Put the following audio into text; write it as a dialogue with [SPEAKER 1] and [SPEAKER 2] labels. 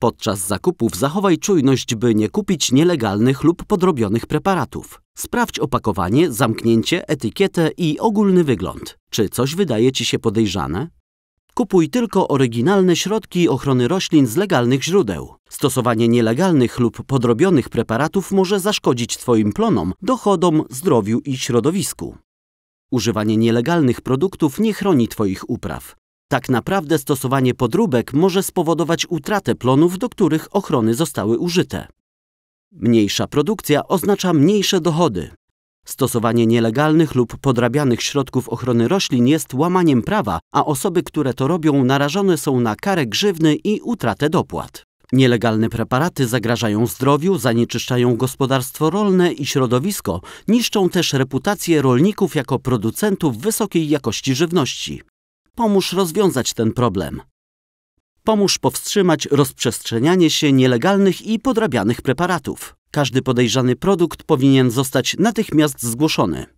[SPEAKER 1] Podczas zakupów zachowaj czujność, by nie kupić nielegalnych lub podrobionych preparatów. Sprawdź opakowanie, zamknięcie, etykietę i ogólny wygląd. Czy coś wydaje Ci się podejrzane? Kupuj tylko oryginalne środki ochrony roślin z legalnych źródeł. Stosowanie nielegalnych lub podrobionych preparatów może zaszkodzić Twoim plonom, dochodom, zdrowiu i środowisku. Używanie nielegalnych produktów nie chroni Twoich upraw. Tak naprawdę stosowanie podróbek może spowodować utratę plonów, do których ochrony zostały użyte. Mniejsza produkcja oznacza mniejsze dochody. Stosowanie nielegalnych lub podrabianych środków ochrony roślin jest łamaniem prawa, a osoby, które to robią, narażone są na karę grzywny i utratę dopłat. Nielegalne preparaty zagrażają zdrowiu, zanieczyszczają gospodarstwo rolne i środowisko, niszczą też reputację rolników jako producentów wysokiej jakości żywności pomóż rozwiązać ten problem. Pomóż powstrzymać rozprzestrzenianie się nielegalnych i podrabianych preparatów. Każdy podejrzany produkt powinien zostać natychmiast zgłoszony.